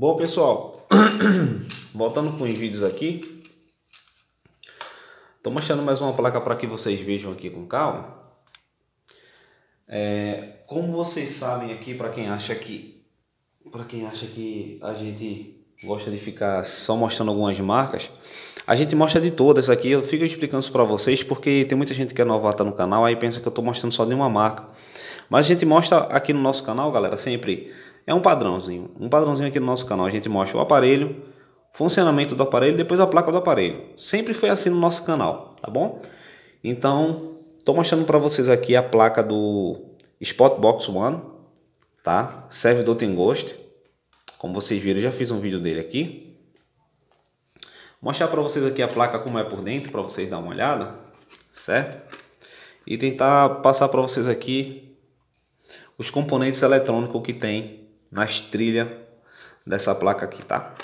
Bom, pessoal, voltando com os vídeos aqui. Estou mostrando mais uma placa para que vocês vejam aqui com calma. É, como vocês sabem aqui, para quem acha que para quem acha que a gente gosta de ficar só mostrando algumas marcas, a gente mostra de todas aqui. Eu fico explicando isso para vocês porque tem muita gente que é novata no canal aí pensa que eu estou mostrando só de uma marca. Mas a gente mostra aqui no nosso canal, galera, sempre é um padrãozinho. Um padrãozinho aqui no nosso canal. A gente mostra o aparelho, funcionamento do aparelho, depois a placa do aparelho. Sempre foi assim no nosso canal, tá bom? Então, estou mostrando para vocês aqui a placa do Spotbox One, tá? Servidor tem gosto. Como vocês viram, já fiz um vídeo dele aqui. Mostrar para vocês aqui a placa como é por dentro, para vocês dar uma olhada, certo? E tentar passar para vocês aqui os componentes eletrônicos que tem nas trilhas dessa placa aqui, tá?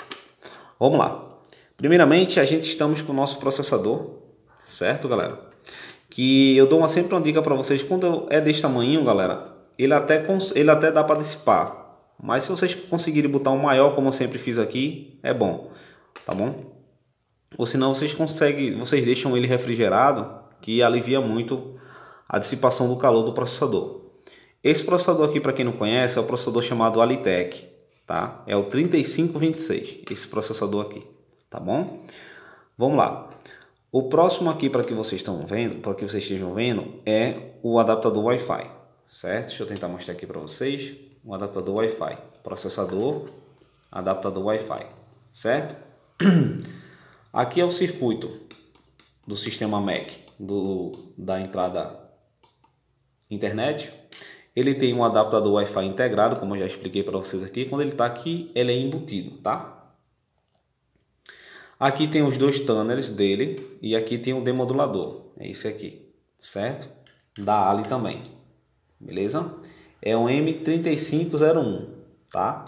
Vamos lá. Primeiramente, a gente estamos com o nosso processador, certo, galera? Que eu dou uma, sempre uma dica para vocês, quando é desse tamanho, galera, ele até, ele até dá para dissipar. Mas se vocês conseguirem botar um maior, como eu sempre fiz aqui, é bom, tá bom? Ou senão vocês conseguem, vocês deixam ele refrigerado, que alivia muito a dissipação do calor do processador. Esse processador aqui, para quem não conhece, é o processador chamado Alitec, tá? É o 3526, esse processador aqui, tá bom? Vamos lá. O próximo aqui, para que vocês estão vendo, para que vocês estejam vendo, é o adaptador Wi-Fi, certo? Deixa eu tentar mostrar aqui para vocês. Um adaptador Wi-Fi, processador, adaptador Wi-Fi, certo? Aqui é o circuito do sistema MAC, do, da entrada internet. Ele tem um adaptador Wi-Fi integrado, como eu já expliquei para vocês aqui. Quando ele está aqui, ele é embutido, tá? Aqui tem os dois tuners dele e aqui tem o um demodulador. É esse aqui, certo? Da Ali também, beleza? É um M3501, tá?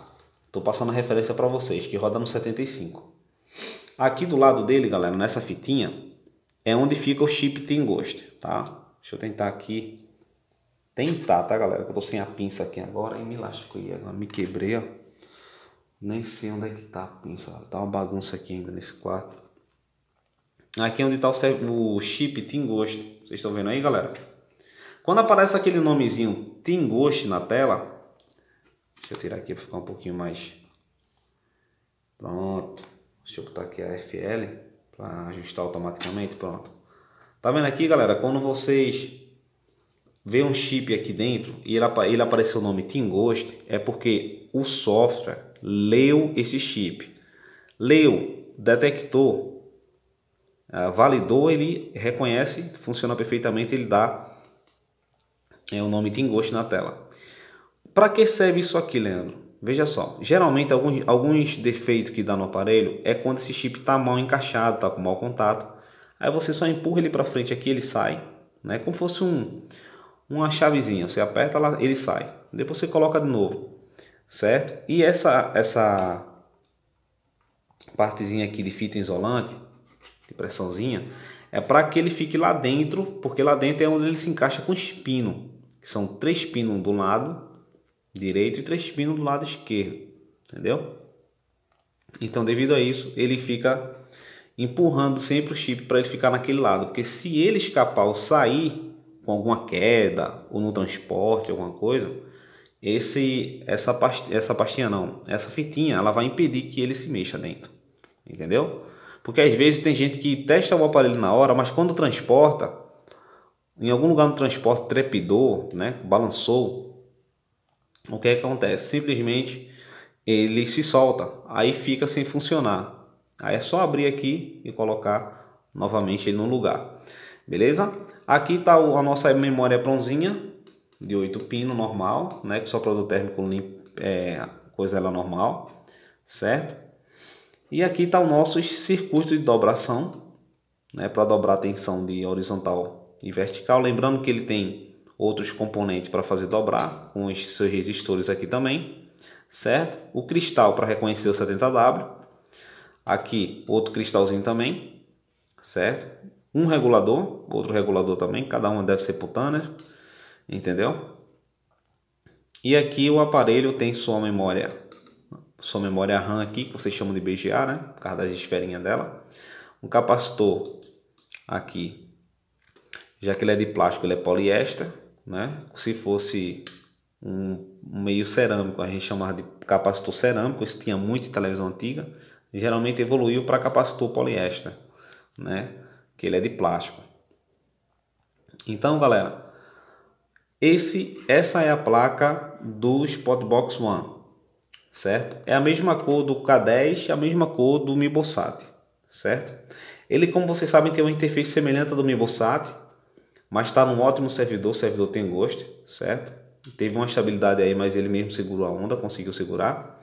Estou passando referência para vocês, que roda no 75. Aqui do lado dele, galera, nessa fitinha, é onde fica o chip Tingost, tá? Deixa eu tentar aqui tentar, tá, galera? Que eu tô sem a pinça aqui agora e me aí, agora, me quebrei, ó. Nem sei onde é que tá a pinça, ó. tá uma bagunça aqui ainda nesse quarto. Aqui é onde tá o, o chip tem gosto. Vocês estão vendo aí, galera? Quando aparece aquele nomezinho tem gosto na tela, deixa eu tirar aqui para ficar um pouquinho mais Pronto. Deixa eu botar aqui a FL para ajustar automaticamente. Pronto. Tá vendo aqui, galera? Quando vocês vê um chip aqui dentro e ele, ele apareceu o nome Ghost é porque o software leu esse chip. Leu, detectou, ah, validou, ele reconhece, funciona perfeitamente, ele dá é, o nome Ghost na tela. Para que serve isso aqui, Leandro? Veja só, geralmente alguns, alguns defeitos que dá no aparelho é quando esse chip está mal encaixado, está com mau contato. Aí você só empurra ele para frente aqui, ele sai, né? Como fosse um, uma chavezinha, você aperta lá, ele sai. Depois você coloca de novo, certo? E essa essa partezinha aqui de fita isolante, de pressãozinha, é para que ele fique lá dentro, porque lá dentro é onde ele se encaixa com os pinos, que são três pinos do lado direito e três pinos do lado esquerdo, entendeu? Então, devido a isso, ele fica empurrando sempre o chip para ele ficar naquele lado, porque se ele escapar ou sair, com alguma queda ou no transporte, alguma coisa, esse essa past essa pastinha não, essa fitinha, ela vai impedir que ele se mexa dentro. Entendeu? Porque às vezes tem gente que testa o aparelho na hora, mas quando transporta, em algum lugar no transporte trepidou, né, balançou, o que, é que acontece? Simplesmente ele se solta, aí fica sem funcionar. Aí é só abrir aqui e colocar novamente ele no lugar. Beleza? Aqui está a nossa memória bronzinha, de 8 pino normal, né? Que só produto térmico limpo, é, coisa ela normal, certo? E aqui está o nosso circuito de dobração, né? Para dobrar a tensão de horizontal e vertical. Lembrando que ele tem outros componentes para fazer dobrar, com os seus resistores aqui também, certo? O cristal para reconhecer o 70W. Aqui outro cristalzinho também, certo? um regulador, outro regulador também, cada uma deve ser por Tanner, entendeu? E aqui o aparelho tem sua memória, sua memória RAM aqui, que vocês chamam de BGA, né? Por causa das esferinhas dela. Um capacitor aqui, já que ele é de plástico, ele é poliéster, né? Se fosse um meio cerâmico, a gente chamava de capacitor cerâmico, isso tinha muito em televisão antiga, geralmente evoluiu para capacitor poliéster, né? que ele é de plástico. Então, galera, esse, essa é a placa do Spotbox One, certo? É a mesma cor do K10, é a mesma cor do Mibosat, certo? Ele, como vocês sabem, tem uma interface semelhante ao do Mibosat, mas está num ótimo servidor, o servidor tem gosto, certo? Teve uma estabilidade aí, mas ele mesmo segurou a onda, conseguiu segurar,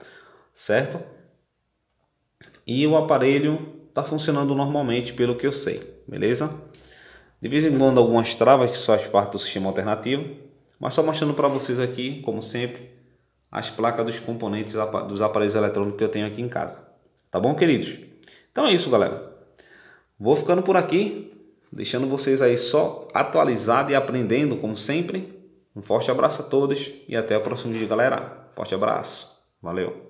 certo? E o aparelho está funcionando normalmente, pelo que eu sei beleza? De vez em quando algumas travas que só faz parte do sistema alternativo, mas só mostrando para vocês aqui, como sempre, as placas dos componentes dos aparelhos eletrônicos que eu tenho aqui em casa. Tá bom, queridos? Então é isso, galera. Vou ficando por aqui, deixando vocês aí só atualizado e aprendendo, como sempre. Um forte abraço a todos e até o próximo vídeo, galera. Forte abraço. Valeu.